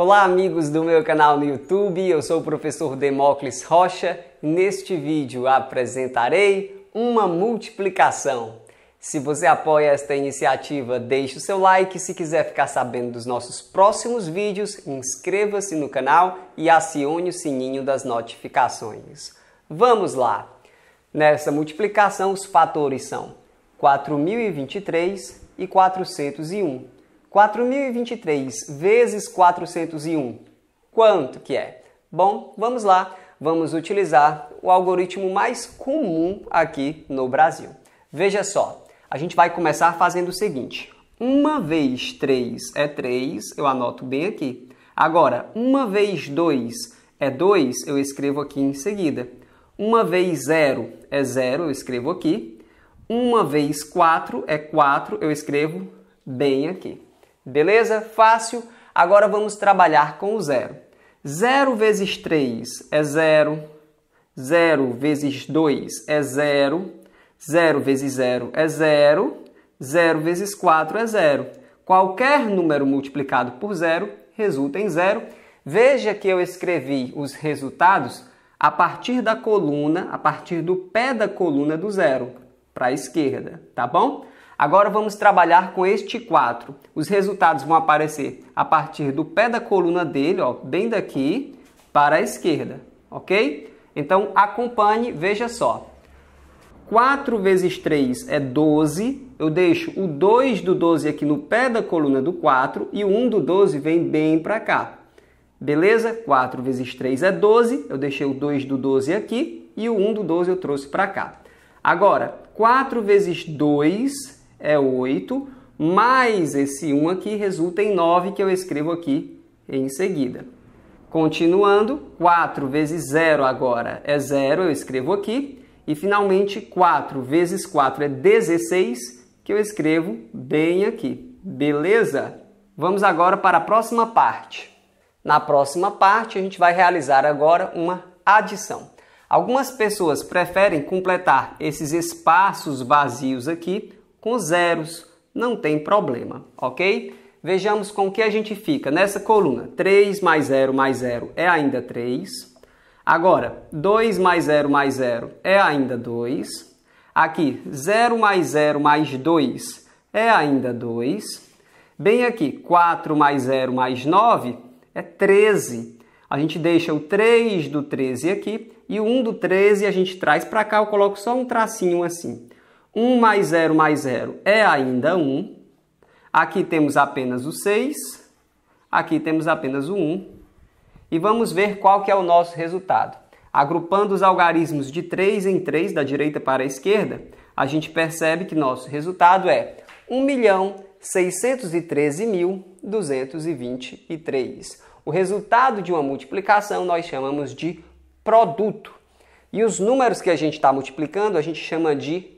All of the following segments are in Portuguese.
Olá, amigos do meu canal no YouTube, eu sou o professor Demócles Rocha. Neste vídeo apresentarei uma multiplicação. Se você apoia esta iniciativa, deixe o seu like. Se quiser ficar sabendo dos nossos próximos vídeos, inscreva-se no canal e acione o sininho das notificações. Vamos lá! Nessa multiplicação, os fatores são 4023 e 401. 4023 vezes 401, quanto que é? Bom, vamos lá, vamos utilizar o algoritmo mais comum aqui no Brasil. Veja só, a gente vai começar fazendo o seguinte: 1 vez 3 é 3, eu anoto bem aqui. Agora, 1 vez 2 é 2, eu escrevo aqui em seguida. 1 vez 0 é 0, eu escrevo aqui. 1 vez 4 é 4, eu escrevo bem aqui. Beleza? Fácil. Agora vamos trabalhar com o zero. 0 vezes 3 é 0. 0 vezes 2 é 0. 0 vezes 0 é 0. 0 vezes 4 é 0. Qualquer número multiplicado por zero resulta em zero. Veja que eu escrevi os resultados a partir da coluna, a partir do pé da coluna do zero, para a esquerda, tá bom? Agora vamos trabalhar com este 4. Os resultados vão aparecer a partir do pé da coluna dele, ó, bem daqui para a esquerda, ok? Então acompanhe, veja só. 4 vezes 3 é 12. Eu deixo o 2 do 12 aqui no pé da coluna do 4 e o 1 do 12 vem bem para cá. Beleza? 4 vezes 3 é 12. Eu deixei o 2 do 12 aqui e o 1 do 12 eu trouxe para cá. Agora, 4 vezes 2 é 8, mais esse 1 aqui resulta em 9, que eu escrevo aqui em seguida. Continuando, 4 vezes 0 agora é 0, eu escrevo aqui. E finalmente, 4 vezes 4 é 16, que eu escrevo bem aqui. Beleza? Vamos agora para a próxima parte. Na próxima parte, a gente vai realizar agora uma adição. Algumas pessoas preferem completar esses espaços vazios aqui com zeros, não tem problema, ok? Vejamos com o que a gente fica nessa coluna. 3 mais 0 mais 0 é ainda 3. Agora, 2 mais 0 mais 0 é ainda 2. Aqui, 0 mais 0 mais 2 é ainda 2. Bem aqui, 4 mais 0 mais 9 é 13. A gente deixa o 3 do 13 aqui e o 1 do 13 a gente traz para cá, eu coloco só um tracinho assim. 1 mais 0 mais 0 é ainda 1. Aqui temos apenas o 6. Aqui temos apenas o 1. E vamos ver qual que é o nosso resultado. Agrupando os algarismos de 3 em 3, da direita para a esquerda, a gente percebe que nosso resultado é 1.613.223. O resultado de uma multiplicação nós chamamos de produto. E os números que a gente está multiplicando a gente chama de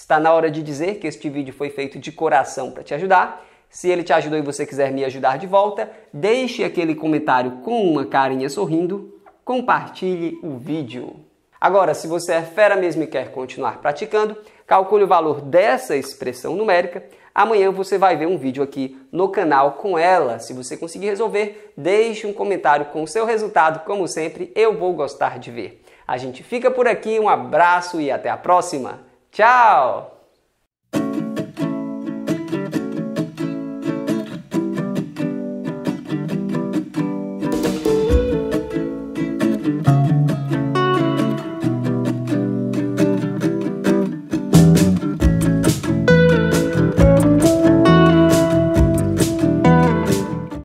Está na hora de dizer que este vídeo foi feito de coração para te ajudar. Se ele te ajudou e você quiser me ajudar de volta, deixe aquele comentário com uma carinha sorrindo, compartilhe o vídeo. Agora, se você é fera mesmo e quer continuar praticando, calcule o valor dessa expressão numérica. Amanhã você vai ver um vídeo aqui no canal com ela. Se você conseguir resolver, deixe um comentário com o seu resultado. Como sempre, eu vou gostar de ver. A gente fica por aqui, um abraço e até a próxima! Tchau!